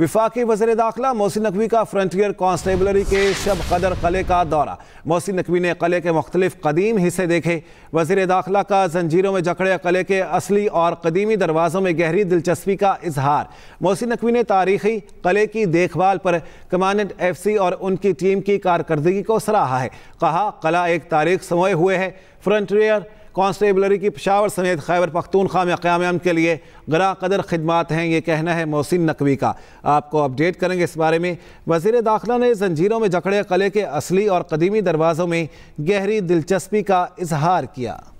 वफाकी वजर दाखिला मोहसिन नकवी का फ्रंटियर कॉन्स्टेबलरी के शब कदर कले का दौरा मोहसिन नकवी ने कले के मुख्तलिफ कदीम हिस्से देखे वजीर दाखिला का जंजीरों में जकड़े कले के असली और कदीमी दरवाज़ों में गहरी दिलचस्पी का इजहार मोहसिन नकवी ने तारीखी कले की देखभाल पर कमांडेंट एफ सी और उनकी टीम की कारकर्दगी को सराहा है कहा कला एक तारीख समोए हुए है फ्रंटियर कॉन्स्टेबलरी की पशावर समेत खैबर पख्तूनख्वा में क़्याम के लिए ग्रा कदर खदमात हैं ये कहना है मोहसिन नकवी का आपको अपडेट करेंगे इस बारे में वजीर दाखिला ने जंजीरों में जकड़े कले के असली और कदीमी दरवाज़ों में गहरी दिलचस्पी का इजहार किया